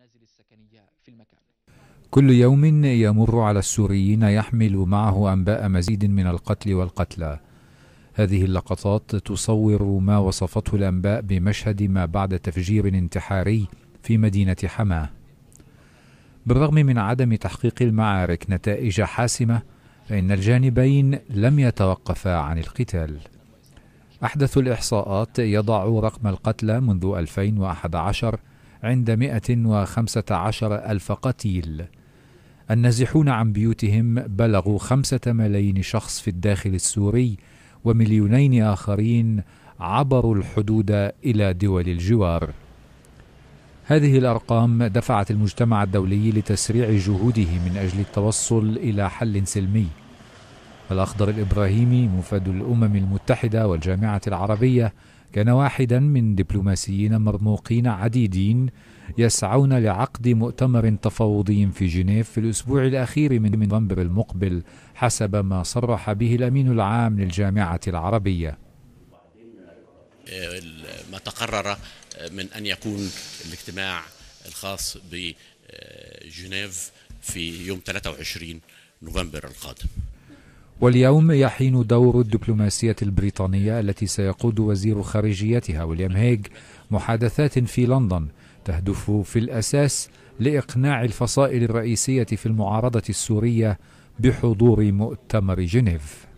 المنازل السكنية في المكان كل يوم يمر على السوريين يحمل معه أنباء مزيد من القتل والقتلى هذه اللقطات تصور ما وصفته الأنباء بمشهد ما بعد تفجير انتحاري في مدينة حماه بالرغم من عدم تحقيق المعارك نتائج حاسمة فإن الجانبين لم يتوقفا عن القتال أحدث الإحصاءات يضع رقم القتلى منذ 2011 عند 115 ألف قتيل النازحون عن بيوتهم بلغوا خمسة ملايين شخص في الداخل السوري ومليونين آخرين عبروا الحدود إلى دول الجوار هذه الأرقام دفعت المجتمع الدولي لتسريع جهوده من أجل التوصل إلى حل سلمي الأخضر الإبراهيمي مفاد الأمم المتحدة والجامعة العربية كان واحدا من دبلوماسيين مرموقين عديدين يسعون لعقد مؤتمر تفاوضي في جنيف في الأسبوع الأخير من نوفمبر المقبل حسب ما صرح به الأمين العام للجامعة العربية ما تقرر من أن يكون الاجتماع الخاص بجنيف في يوم 23 نوفمبر القادم واليوم يحين دور الدبلوماسية البريطانية التي سيقود وزير خارجيتها ويليام هيج محادثات في لندن تهدف في الأساس لإقناع الفصائل الرئيسية في المعارضة السورية بحضور مؤتمر جنيف